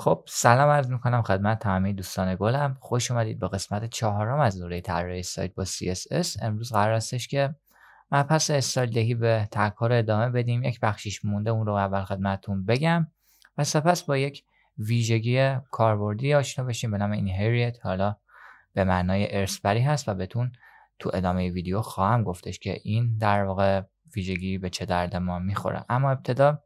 خب سلام عرض میکنم خدمت تمامی دوستان گلم خوش اومدید به قسمت چهارم از دوره طراحی سایت با CSS امروز قرار استش که پس استایل دهی به تکار ادامه بدیم یک بخشیش مونده اون رو اول خدمتتون بگم و سپس با یک ویژگی کاربردی آشنا بشیم به نام اینهریت حالا به معنای ارسپری هست و بهتون تو ادامه ویدیو خواهم گفتش که این در واقع ویژگی به چه درد ما میخوره اما ابتدا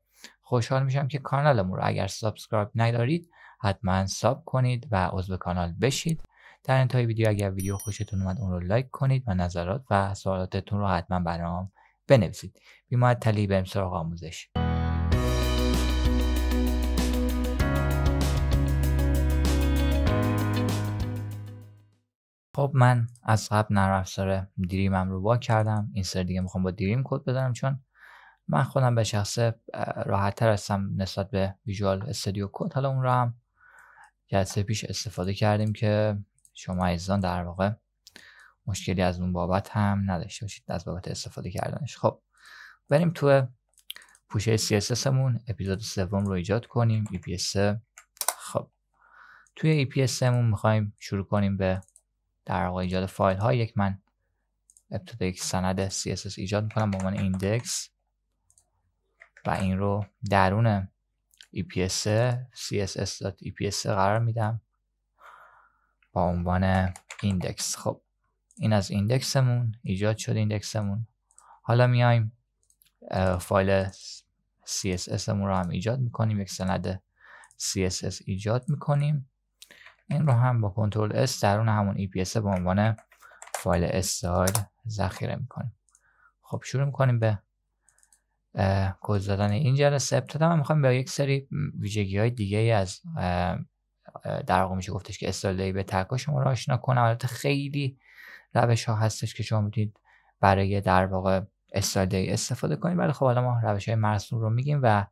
خوشحال میشم که کانالمون رو اگر سابسکرایب ندارید حتما ساب کنید و عضو کانال بشید در انتهای ویدیو اگر ویدیو خوشتون اومد اون رو لایک کنید و نظرات و سوالاتتون رو حتما برام بنویسید بیمعطلی بریم سراغ آموزش خب من از قبل نرم افزار دریمم رو وا کردم این سر دیگه میخوام با دریم کد بزنم چون من خودم به شخصه راحت تر هستم نسبت به ویژوال استودیو کد حالا اون رو هم جلسه پیش استفاده کردیم که شما عزیزان در واقع مشکلی از اون بابت هم نداشته باشید از بابت استفاده کردنش خب بریم تو پوشه CSS مون اپیزود سوم رو ایجاد کنیم EPS خب توی EPS مون میخوایم شروع کنیم به در واقع ایجاد فایل ها یک من ابتدا یک سند CSS ایجاد میکنم به عنوان ایندکس و این رو درون EPS CSS.EPS e قرار میدم با عنوان ایندکس خب این از ایندکسمون ایجاد شد ایندکسمون حالا میایم فایل CSS مون رو هم ایجاد میکنیم یک سند CSS ایجاد میکنیم این رو هم با کنترل S درون همون EPS به عنوان فایل استایل ذخیره میکنیم خب شروع میکنیم به کد زدن این جلسه ابتدا من میخوام به یک سری ویژگی های دیگه ای از در واقع میشه گفتش که استایل به تکا شما رو آشنا کنم البته خیلی روش ها هستش که شما میتونید برای در واقع استایل استفاده کنید ولی خب حالا ما روش های مرسوم رو میگیم و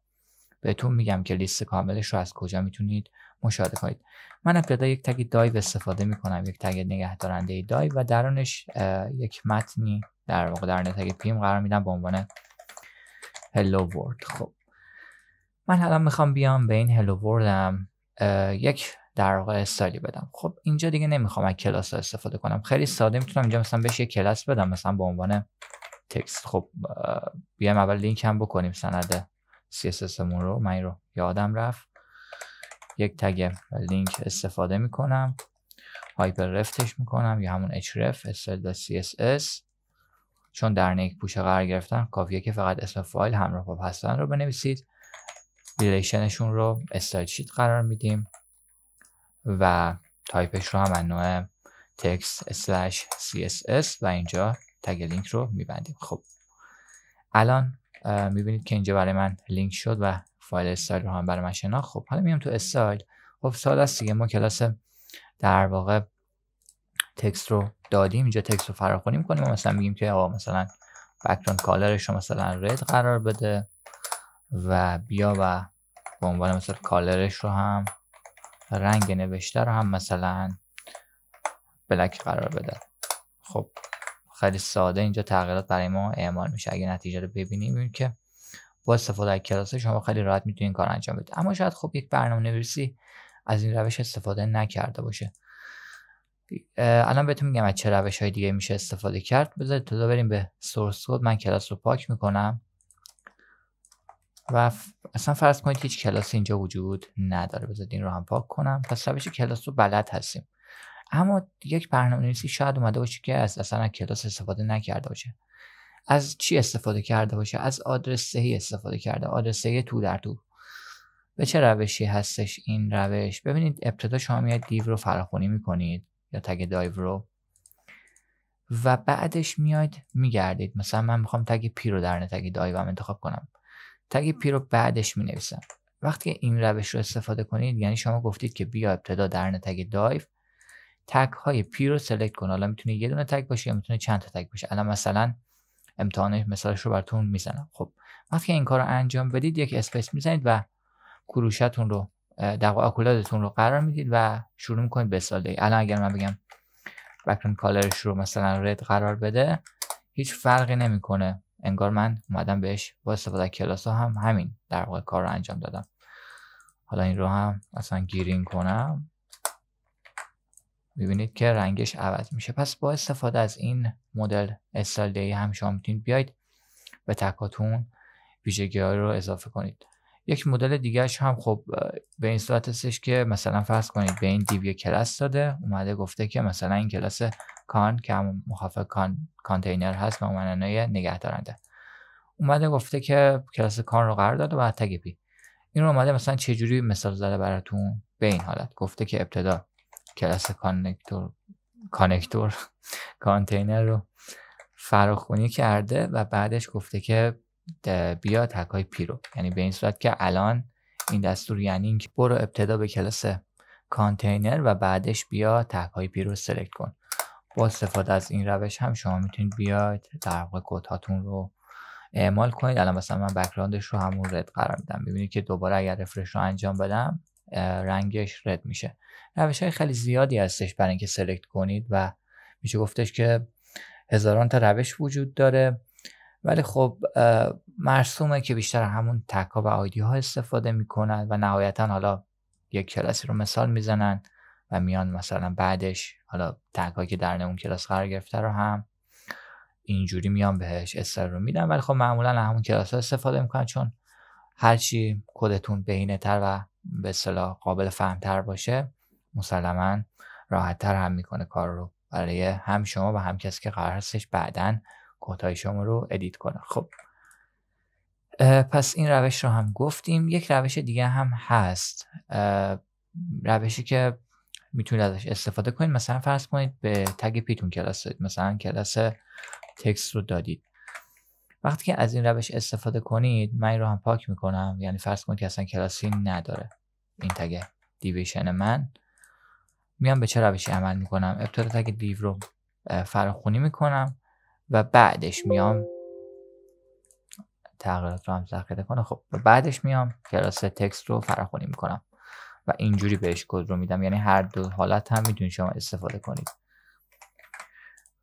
بهتون میگم که لیست کاملش رو از کجا میتونید مشاهده کنید من ابتدا یک تگ دایو استفاده میکنم یک تگ نگهدارنده دارنده دایو و درونش یک متنی در واقع در تگ پیم قرار میدم به عنوان هلو ورد خب من حالا میخوام بیام به این هلو وردم یک در واقع استایلی بدم خب اینجا دیگه نمیخوام از کلاس ها استفاده کنم خیلی ساده میتونم اینجا مثلا بهش یک کلاس بدم مثلا به عنوان تکست خب بیام اول لینک هم بکنیم سند CSS مون رو من رو یادم رفت یک تگ لینک استفاده میکنم هایپر رفتش میکنم یا همون href CSS چون در نیک پوشه قرار گرفتن کافیه که فقط اسم فایل همراه با هستن رو بنویسید ریلیشنشون رو استایل شیت قرار میدیم و تایپش رو هم از نوع تکست اس css و اینجا تگ لینک رو میبندیم خب الان میبینید که اینجا برای من لینک شد و فایل استایل رو هم برای من شناخت خب حالا میام تو استایل خب سال است دیگه ما کلاس در واقع تکست رو دادیم اینجا تکست رو فراخونی میکنیم و مثلا میگیم که آقا مثلا بکران کالرش رو مثلا رد قرار بده و بیا و به عنوان مثلا کالرش رو هم رنگ نوشته رو هم مثلا بلک قرار بده خب خیلی ساده اینجا تغییرات برای ما اعمال میشه اگه نتیجه رو ببینیم که با استفاده از کلاس شما خیلی راحت میتونید کار انجام بدید اما شاید خب یک برنامه نویسی از این روش استفاده نکرده باشه الان بهتون میگم از چه روش های دیگه میشه استفاده کرد بذارید تدا بریم به سورس کد من کلاس رو پاک میکنم و اصلا فرض کنید هیچ کلاس اینجا وجود نداره بذارید این رو هم پاک کنم پس روش کلاس رو بلد هستیم اما یک برنامه نویسی شاید اومده باشه که از اصلا کلاس استفاده نکرده باشه از چی استفاده کرده باشه از آدرس سهی استفاده کرده آدرس سهی تو در تو به چه روشی هستش این روش ببینید ابتدا شما میاد دیو رو فراخونی میکنید یا تگ دایو رو و بعدش میاید میگردید مثلا من میخوام تگ پی رو در تگ دایو هم انتخاب کنم تگ پی رو بعدش می نویسم وقتی این روش رو استفاده کنید یعنی شما گفتید که بیا ابتدا در تگ دایو تگ های پی رو سلکت کن حالا میتونه یه دونه تگ باشه یا میتونه چند تا تگ باشه الان مثلا امتحان مثالش رو براتون میزنم خب وقتی این کار رو انجام بدید یک اسپیس میزنید و کروشتون رو در آکولادتون رو قرار میدید و شروع میکنید به ساده الان اگر من بگم بکرین کالرش رو مثلا رد قرار بده هیچ فرقی نمیکنه انگار من اومدم بهش با استفاده کلاس ها هم همین در واقع کار رو انجام دادم حالا این رو هم اصلا گیرین کنم میبینید که رنگش عوض میشه پس با استفاده از این مدل ای هم شما میتونید بیاید به تکاتون ویژگی رو اضافه کنید یک مدل دیگهش هم خب به این صورت هستش که مثلا فرض کنید به این دیو کلاس داده اومده گفته که مثلا این کلاس کان که هم مخفف کان کانتینر هست و معنای نگه اومده گفته که کلاس کان رو قرار داده و تگ پی این رو اومده مثلا چه جوری مثال زده براتون به این حالت گفته که ابتدا کلاس کانکتور کانکتور کانتینر رو فراخونی کرده و بعدش گفته که بیا های پی رو یعنی به این صورت که الان این دستور یعنی اینکه برو ابتدا به کلاس کانتینر و بعدش بیا تک پی پیرو سلکت کن با استفاده از این روش هم شما میتونید بیاید در واقع هاتون رو اعمال کنید الان مثلا من بک‌گراندش رو همون رد قرار میدم ببینید که دوباره اگر رفرش رو انجام بدم رنگش رد میشه روش های خیلی زیادی هستش برای اینکه سلکت کنید و میشه گفتش که هزاران تا روش وجود داره ولی خب مرسومه که بیشتر همون تکا و آیدی ها استفاده میکنن و نهایتا حالا یک کلاسی رو مثال میزنن و میان مثلا بعدش حالا تکا که در اون کلاس قرار گرفته رو هم اینجوری میان بهش استر رو میدن ولی خب معمولا همون کلاس ها استفاده میکنن چون هرچی کدتون بهینه تر و به صلاح قابل فهمتر باشه مسلما راحتتر هم میکنه کار رو برای هم شما و هم کسی که قرار هستش بعدن کوتای شما رو ادیت کنم. خب پس این روش رو هم گفتیم یک روش دیگه هم هست روشی که میتونید ازش استفاده کنید مثلا فرض کنید به تگ پیتون کلاس دادید مثلا کلاس تکست رو دادید وقتی که از این روش استفاده کنید من این رو هم پاک میکنم یعنی فرض کنید که اصلا کلاسی نداره این تگ دیویشن من میام به چه روشی عمل میکنم ابتدا تگ دیو رو فراخونی میکنم و بعدش میام تغییرات رو هم ذخیره کنه خب و بعدش میام کلاس تکست رو فراخونی میکنم و اینجوری بهش کد رو میدم یعنی هر دو حالت هم میتونید شما استفاده کنید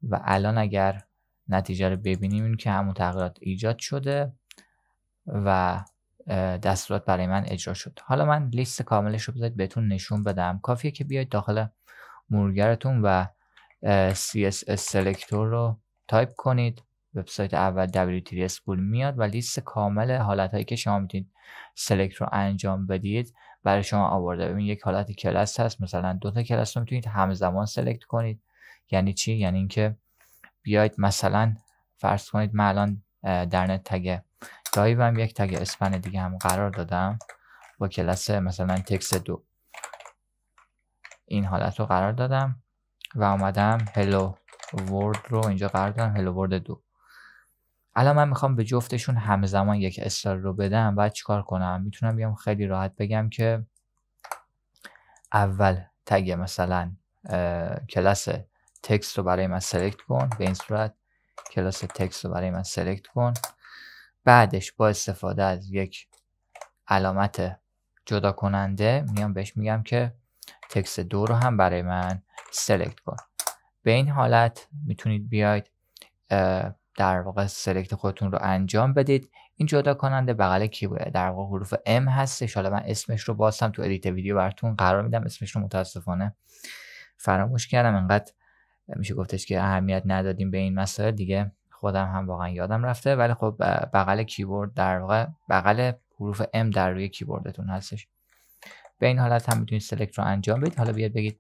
و الان اگر نتیجه رو ببینیم این که همون تغییرات ایجاد شده و دستورات برای من اجرا شد حالا من لیست کاملش رو بذارید بهتون نشون بدم کافیه که بیاید داخل مرورگرتون و CSS سلکتور رو تایپ کنید وبسایت اول WT اسکول میاد و لیست کامل حالت هایی که شما میتونید سلکت رو انجام بدید برای شما آورده ببین یک حالت کلاس هست مثلا دو تا کلاس رو میتونید همزمان سلکت کنید یعنی چی یعنی اینکه بیاید مثلا فرض کنید من الان در نت تگ دایو هم یک تگ اسپن دیگه هم قرار دادم با کلاس مثلا تکس دو این حالت رو قرار دادم و اومدم هلو ورد رو اینجا قرار دارم هلو ورد دو الان من میخوام به جفتشون همزمان یک استار رو بدم بعد چیکار کنم میتونم بیام خیلی راحت بگم که اول تگ مثلا کلاس تکست رو برای من سلکت کن به این صورت کلاس تکست رو برای من سلکت کن بعدش با استفاده از یک علامت جدا کننده میام بهش میگم که تکست دو رو هم برای من سلکت کن به این حالت میتونید بیاید در واقع سلکت خودتون رو انجام بدید این جدا کننده بغل کیبورد در واقع حروف M هستش حالا من اسمش رو باستم تو ادیت ویدیو براتون قرار میدم اسمش رو متاسفانه فراموش کردم انقدر میشه گفتش که اهمیت ندادیم به این مسئله دیگه خودم هم واقعا یادم رفته ولی خب بغل کیبورد در واقع بغل حروف M در روی کیبوردتون هستش به این حالت هم میتونید سلکت رو انجام بدید حالا بیاد بگید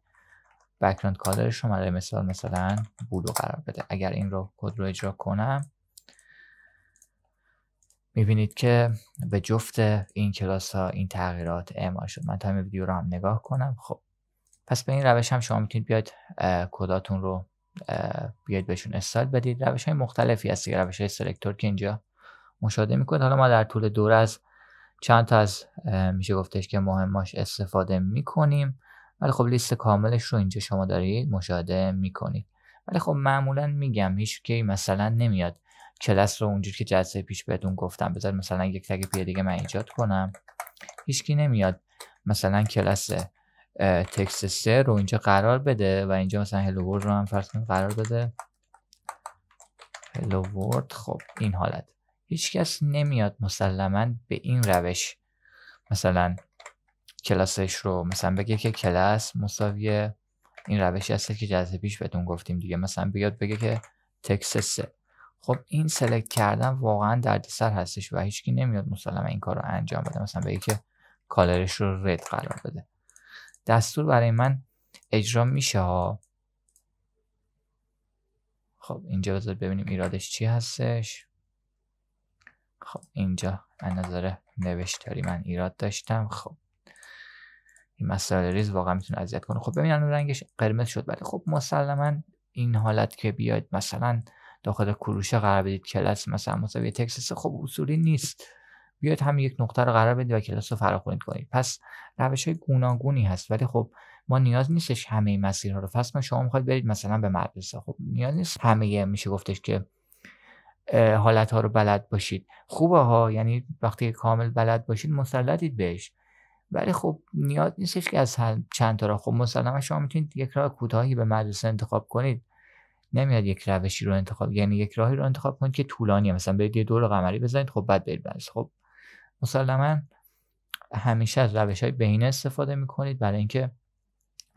بکراند کالرش رو من مثال مثلا بلو قرار بده اگر این رو کد رو اجرا کنم میبینید که به جفت این کلاس ها این تغییرات اعمال شد من تا این ویدیو رو هم نگاه کنم خب پس به این روش هم شما میتونید بیاید کداتون رو بیاید بهشون استایل بدید روش های مختلفی هست دیگه روش های سلکتور که اینجا مشاهده میکنید حالا ما در طول دور از چند تا از میشه گفتش که مهماش استفاده میکنیم ولی خب لیست کاملش رو اینجا شما دارید مشاهده میکنید ولی خب معمولا میگم هیچ کی مثلا نمیاد کلاس رو اونجور که جلسه پیش بهتون گفتم بذار مثلا یک تگ پی دیگه من ایجاد کنم هیچ هیچکی نمیاد مثلا کلاس تکست سه رو اینجا قرار بده و اینجا مثلا هلو ورد رو هم فرض قرار بده هلو ورد خب این حالت هیچ هیچکس نمیاد مسلما به این روش مثلا کلاسش رو مثلا بگه که کلاس مساوی این روشی هست که جلسه پیش بهتون گفتیم دیگه مثلا بیاد بگه که تکس سه خب این سلکت کردن واقعا دردسر هستش و هیچکی نمیاد مسلما این کار رو انجام بده مثلا بگه که کالرش رو رد قرار بده دستور برای من اجرا میشه ها خب اینجا بذار ببینیم ایرادش چی هستش خب اینجا من نظر نوشتاری من ایراد داشتم خب این مسئله ریز واقعا میتونه اذیت کنه خب ببینن رنگش قرمز شد ولی خب مسلما این حالت که بیاید مثلا داخل کروشه قرار بدید کلاس مثلا مساوی تکسس خب اصولی نیست بیاید هم یک نقطه رو قرار بدید و کلاس رو فراخوانی کنید پس روش های گوناگونی هست ولی خب ما نیاز نیستش همه مسیرها رو فصل شما میخواد برید مثلا به مدرسه خب نیاز نیست همه میشه گفتش که حالت ها رو بلد باشید خوبه ها یعنی وقتی کامل بلد باشید مسلطید بهش ولی خب نیاز نیستش که از چند را خب مسلما شما میتونید یک راه کوتاهی به مدرسه انتخاب کنید نمیاد یک روشی رو انتخاب یعنی یک راهی رو انتخاب کنید که طولانیه مثلا برید یه دور قمری بزنید خب بعد برید بس خب مسلما همیشه از روش های بهینه استفاده میکنید برای اینکه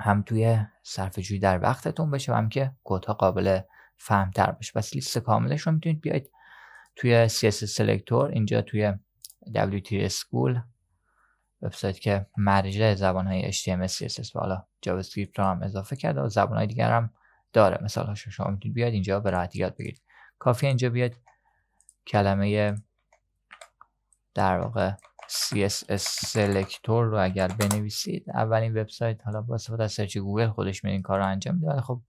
هم توی صرف جوی در وقتتون بشه و هم که کوتا قابل فهمتر باشه پس لیست کاملش رو میتونید بیاید توی CSS selector اینجا توی WTS School وبسایت که مرجع زبان های HTML CSS و حالا جاوا اسکریپت رو هم اضافه کرده و زبان های دیگر هم داره مثال هاشو شما میتونید بیاد اینجا به راحتی یاد بگیرید کافی اینجا بیاد کلمه در واقع CSS سلکتور رو اگر بنویسید اولین وبسایت حالا با استفاده از سرچ گوگل خودش میاد این کار رو انجام میده ولی خب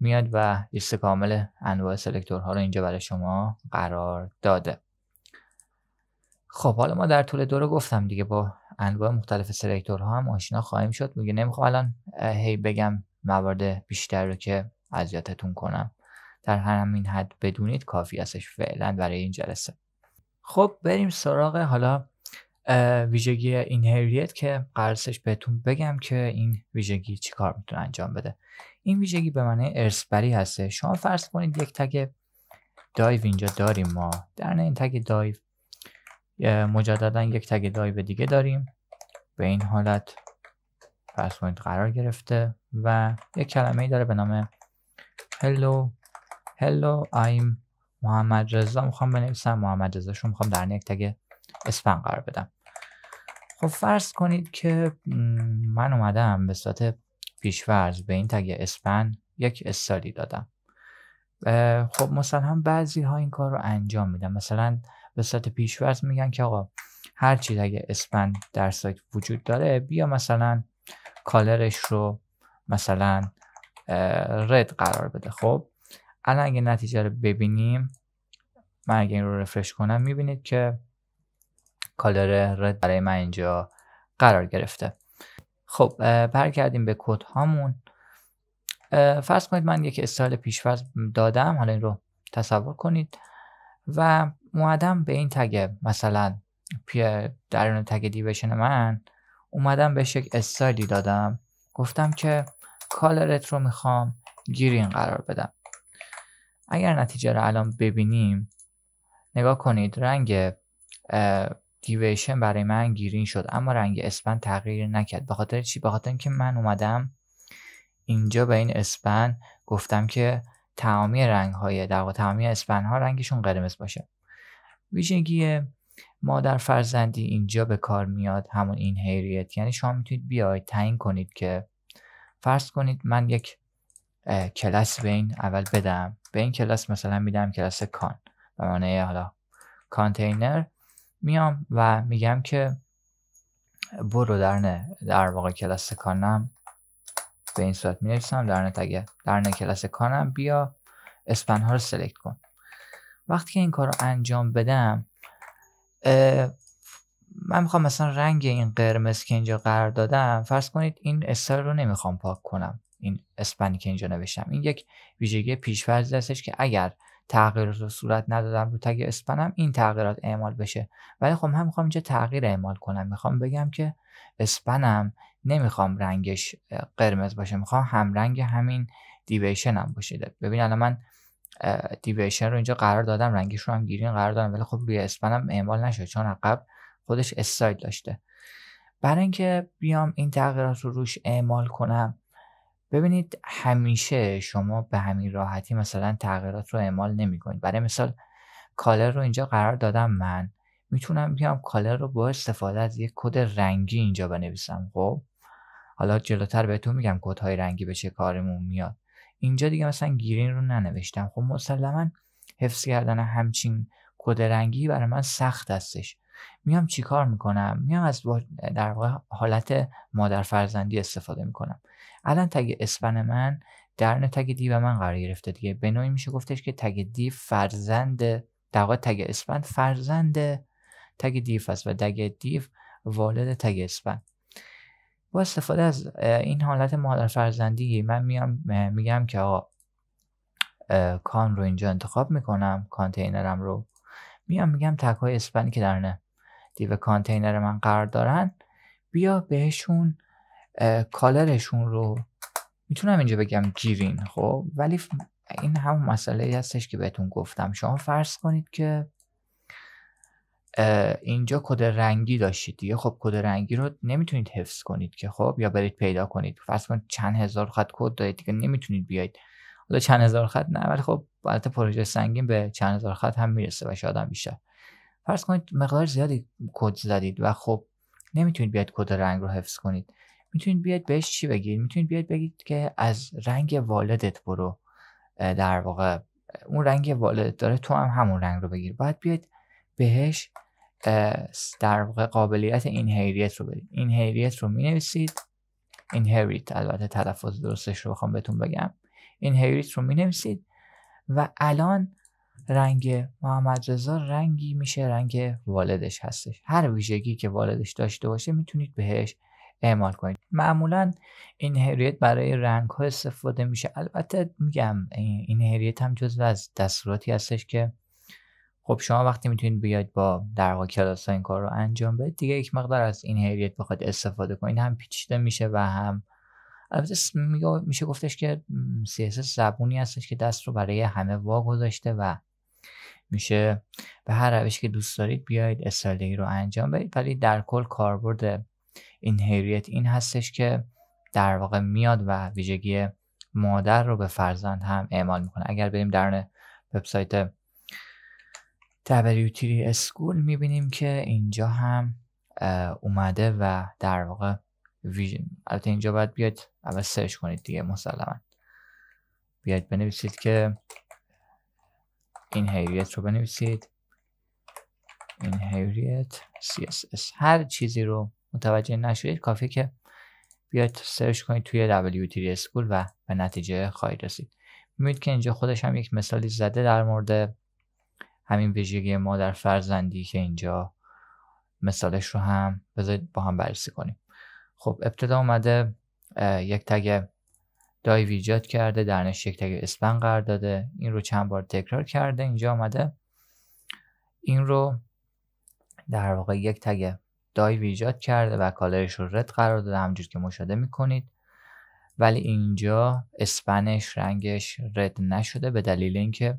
میاد و لیست کامل انواع ها رو اینجا برای شما قرار داده خب حالا ما در طول دوره گفتم دیگه با انواع مختلف سلکتورها هم آشنا خواهیم شد میگه نمیخوام الان هی بگم موارد بیشتر رو که اذیتتون کنم در هر همین حد بدونید کافی استش فعلا برای این جلسه خب بریم سراغ حالا ویژگی اینهریت که قرصش بهتون بگم که این ویژگی چی کار میتونه انجام بده این ویژگی به معنی ارسبری هسته شما فرض کنید یک تگ دایو اینجا داریم ما در این تگ دایو مجددا یک تگ به دیگه داریم به این حالت پس قرار گرفته و یک کلمه ای داره به نام hello hello I'm محمد رضا میخوام بنویسم محمد رضا رو میخوام در یک تگ اسپن قرار بدم خب فرض کنید که من اومدم به صورت پیشورز به این تگ اسپن یک استالی دادم خب مثلا بعضی ها این کار رو انجام میدن مثلا به صورت پیشورز میگن که آقا هر چیز اگه اسپند در سایت وجود داره بیا مثلا کالرش رو مثلا رد قرار بده خب الان اگه نتیجه رو ببینیم من اگه این رو رفرش کنم میبینید که کالر رد برای من اینجا قرار گرفته خب برگردیم به کد هامون فرض کنید من یک استایل پیشفرض دادم حالا این رو تصور کنید و اومدم به این تگ مثلا پی درون تگ دیویشن من اومدم به یک استایلی دادم گفتم که کالرت رو میخوام گیرین قرار بدم اگر نتیجه رو الان ببینیم نگاه کنید رنگ دیویشن برای من گیرین شد اما رنگ اسپن تغییر نکرد به خاطر چی به خاطر اینکه من اومدم اینجا به این اسپن گفتم که تمامی رنگ های در واقع تمامی اسفن ها رنگشون قرمز باشه ویژگی مادر فرزندی اینجا به کار میاد همون این هیریت یعنی شما میتونید بیاید تعیین کنید که فرض کنید من یک کلاس به این اول بدم به این کلاس مثلا میدم کلاس کان به معنی حالا کانتینر میام و میگم که برو در نه در واقع کلاس کانم به این صورت می نویسم در نت در کلاس کانم بیا اسپن ها رو سلکت کن وقتی که این کار رو انجام بدم من میخوام مثلا رنگ این قرمز که اینجا قرار دادم فرض کنید این استایل رو نمیخوام پاک کنم این اسپنی که اینجا نوشتم این یک ویژگی پیشفرض هستش که اگر تغییرات رو صورت ندادم رو تگ اسپنم این تغییرات اعمال بشه ولی خب من میخوام اینجا تغییر اعمال کنم میخوام بگم که اسپنم نمیخوام رنگش قرمز باشه میخوام هم رنگ همین دیویشن هم باشه ببین الان من دیویشن رو اینجا قرار دادم رنگش رو هم گیرین قرار دادم ولی خب روی اسپنم اعمال نشد چون عقب خودش استایل داشته برای اینکه بیام این تغییرات رو روش اعمال کنم ببینید همیشه شما به همین راحتی مثلا تغییرات رو اعمال نمی کنید برای مثال کالر رو اینجا قرار دادم من میتونم بیام کالر رو با استفاده از یک کد رنگی اینجا بنویسم خب حالا جلوتر بهتون میگم کد های رنگی به چه کارمون میاد اینجا دیگه مثلا گیرین رو ننوشتم خب مسلما حفظ کردن همچین کد رنگی برای من سخت هستش میام چیکار میکنم میام از در واقع حالت مادر فرزندی استفاده میکنم الان تگ اسپن من درن تگ دیو من قرار گرفته دیگه به نوعی میشه گفتش که تگ دی فرزند در واقع تگ اسپن فرزند تگ دیف است و تگ دیف والد تگ اسپن با استفاده از این حالت مادر فرزندی من میام میگم که آقا کان رو اینجا انتخاب میکنم کانتینرم رو میام میگم تک های اسپنی که در دیو کانتینر من قرار دارن بیا بهشون کالرشون رو میتونم اینجا بگم گیرین خب ولی این هم مسئله ای هستش که بهتون گفتم شما فرض کنید که اینجا کد رنگی داشتید دیگه خب کد رنگی رو نمیتونید حفظ کنید که خب یا برید پیدا کنید فرض کنید چند هزار خط کد دارید دیگه نمیتونید بیاید حالا چند هزار خط نه ولی خب البته پروژه سنگین به چند هزار خط هم میرسه و شاید هم بیشتر فرض کنید مقدار زیادی کد زدید و خب نمیتونید بیاید کد رنگ رو حفظ کنید میتونید بیاید بهش چی بگید میتونید بیاید بگید که از رنگ والدت برو در واقع اون رنگ والدت داره تو هم همون رنگ رو بگیر باید بیاید بهش در واقع قابلیت اینهریت رو بدید اینهریت رو این هیریت البته تلفظ درستش رو بخوام بهتون بگم اینهریت رو نویسید و الان رنگ محمد رضا رنگی میشه رنگ والدش هستش هر ویژگی که والدش داشته باشه میتونید بهش اعمال کنید معمولا این هریت برای رنگ ها استفاده میشه البته میگم این هریت هم جزو از دستوراتی هستش که خب شما وقتی میتونید بیاید با در واقع کلاس این کار رو انجام بدید دیگه یک مقدار از این هریت بخواد استفاده کنید هم پیچیده میشه و هم البته میشه گفتش که CSS زبونی هستش که دست رو برای همه وا گذاشته و میشه به هر روش که دوست دارید بیاید استایلینگ رو انجام بدید ولی در کل کاربرد هیریت این هستش که در واقع میاد و ویژگی مادر رو به فرزند هم اعمال میکنه اگر بریم در وبسایت W3 اسکول میبینیم که اینجا هم اومده و در واقع ویژن البته اینجا باید بیاد اول سرچ کنید دیگه مسلما بیاید بنویسید که این هیریت رو بنویسید این هیریت CSS هر چیزی رو متوجه نشدید کافی که بیاید سرچ کنید توی WT School و به نتیجه خواهید رسید میبینید که اینجا خودش هم یک مثالی زده در مورد همین ویژگی در فرزندی که اینجا مثالش رو هم بذارید با هم بررسی کنیم خب ابتدا اومده یک تگ دای ویجات کرده در یک تگ اسپن قرار داده این رو چند بار تکرار کرده اینجا آمده این رو در واقع یک تگ دایو ایجاد کرده و کالرش رو رد قرار داده همجور که مشاهده میکنید ولی اینجا اسپنش رنگش رد نشده به دلیل اینکه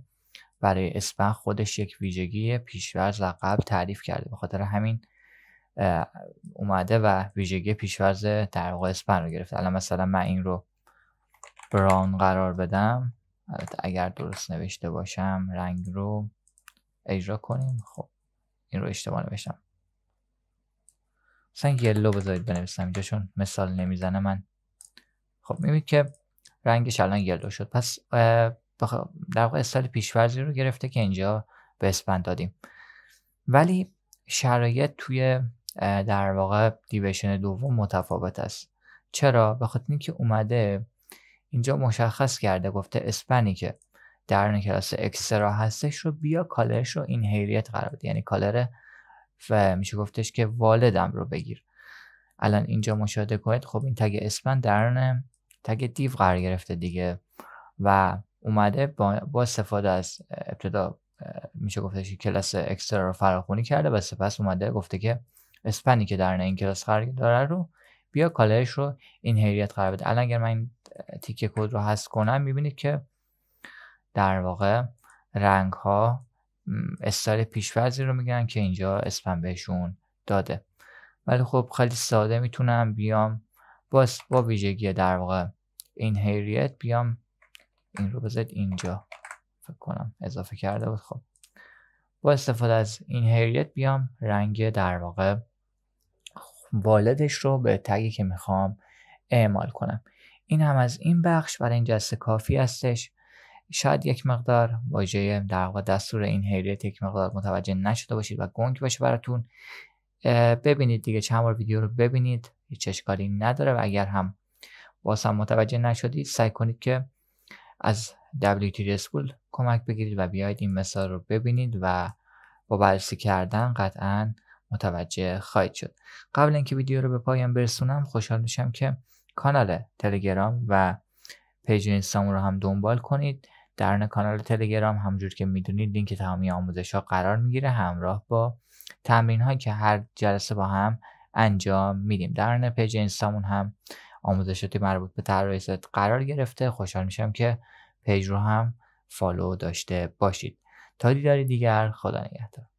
برای اسپن خودش یک ویژگی پیشورز و قبل تعریف کرده به خاطر همین اومده و ویژگی پیشورز در واقع اسپن رو گرفته الان مثلا من این رو براون قرار بدم اگر درست نوشته باشم رنگ رو اجرا کنیم خب این رو اشتباه نوشتم مثلا یلو بذارید بنویسم اینجا چون مثال نمیزنه من خب میبینید که رنگش الان یلو شد پس در واقع استایل پیشورزی رو گرفته که اینجا به اسپند دادیم ولی شرایط توی در واقع دیویشن دوم متفاوت است چرا به اینکه اومده اینجا مشخص کرده گفته اسپنی که در کلاس اکسترا هستش رو بیا کالرش رو این حیریت قرار بده یعنی کالر و میشه گفتش که والدم رو بگیر الان اینجا مشاهده کنید خب این تگ اسپن درن تگ دیو قرار گرفته دیگه و اومده با, استفاده از ابتدا میشه گفتش که کلاس اکسترا رو فراخونی کرده و سپس اومده گفته که اسپنی که درن این کلاس قرار داره رو بیا کالرش رو اینهریت قرار بده الان اگر من این تیکه کد رو هست کنم میبینید که در واقع رنگ ها استایل پیشفرزی رو میگن که اینجا اسپن بهشون داده ولی خب خیلی ساده میتونم بیام با, با ویژگی در واقع این هیریت بیام این رو بذارید اینجا فکر کنم اضافه کرده بود خب با استفاده از این هیریت بیام رنگ در واقع والدش رو به تگی که میخوام اعمال کنم این هم از این بخش برای این جلسه کافی هستش شاید یک مقدار واژه در دستور این هیریت یک مقدار متوجه نشده باشید و گنگ باشه براتون ببینید دیگه چند بار ویدیو رو ببینید هیچ اشکالی نداره و اگر هم باز هم متوجه نشدید سعی کنید که از WT School کمک بگیرید و بیاید این مثال رو ببینید و با بررسی کردن قطعا متوجه خواهید شد قبل اینکه ویدیو رو به پایان برسونم خوشحال میشم که کانال تلگرام و پیج اینستامون رو هم دنبال کنید درون کانال تلگرام همجور که میدونید لینک تمامی آموزش ها قرار میگیره همراه با تمرین هایی که هر جلسه با هم انجام میدیم درون پیج اینستامون هم آموزشاتی مربوط به طراحی قرار گرفته خوشحال میشم که پیج رو هم فالو داشته باشید تا دیداری دیگر خدا نگهدار